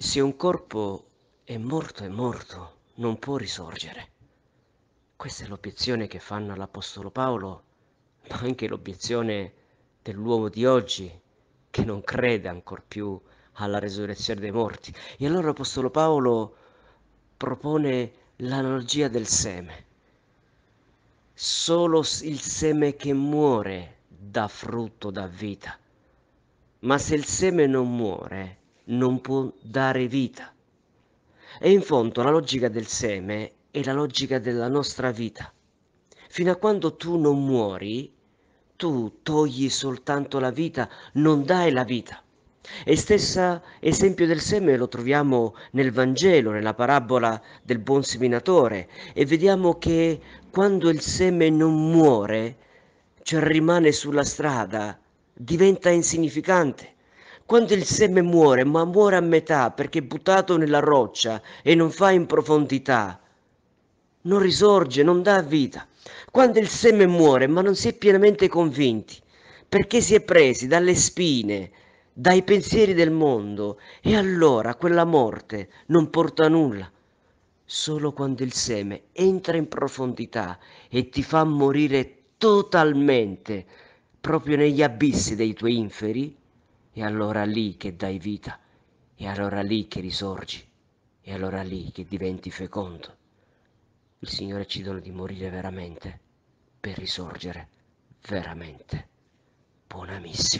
Se un corpo è morto è morto, non può risorgere. Questa è l'obiezione che fanno all'Apostolo Paolo, ma anche l'obiezione dell'uomo di oggi che non crede ancor più alla resurrezione dei morti. E allora l'Apostolo Paolo propone l'analogia del seme. Solo il seme che muore dà frutto, dà vita. Ma se il seme non muore, non può dare vita. E in fondo la logica del seme è la logica della nostra vita. Fino a quando tu non muori, tu togli soltanto la vita, non dai la vita. E stesso esempio del seme lo troviamo nel Vangelo, nella parabola del buon seminatore, e vediamo che quando il seme non muore, cioè rimane sulla strada, diventa insignificante. Quando il seme muore, ma muore a metà perché è buttato nella roccia e non fa in profondità, non risorge, non dà vita. Quando il seme muore, ma non si è pienamente convinti, perché si è presi dalle spine, dai pensieri del mondo, e allora quella morte non porta a nulla solo quando il seme entra in profondità e ti fa morire totalmente proprio negli abissi dei tuoi inferi, è allora lì che dai vita, è allora lì che risorgi, è allora lì che diventi fecondo. Il Signore ci dona di morire veramente per risorgere veramente. Buona missione.